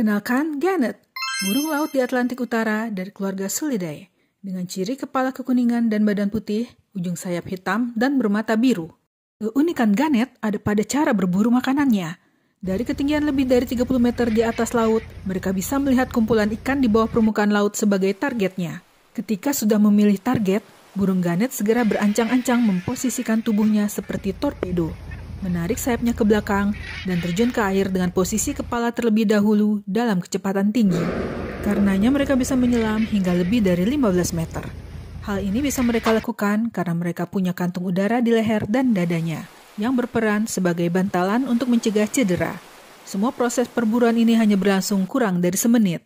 Perkenalkan Gannet, burung laut di Atlantik Utara dari keluarga Sulidae, dengan ciri kepala kekuningan dan badan putih, ujung sayap hitam, dan bermata biru. Keunikan Gannet ada pada cara berburu makanannya. Dari ketinggian lebih dari 30 meter di atas laut, mereka bisa melihat kumpulan ikan di bawah permukaan laut sebagai targetnya. Ketika sudah memilih target, burung gannet segera berancang-ancang memposisikan tubuhnya seperti torpedo menarik sayapnya ke belakang, dan terjun ke air dengan posisi kepala terlebih dahulu dalam kecepatan tinggi. Karenanya mereka bisa menyelam hingga lebih dari 15 meter. Hal ini bisa mereka lakukan karena mereka punya kantung udara di leher dan dadanya, yang berperan sebagai bantalan untuk mencegah cedera. Semua proses perburuan ini hanya berlangsung kurang dari semenit.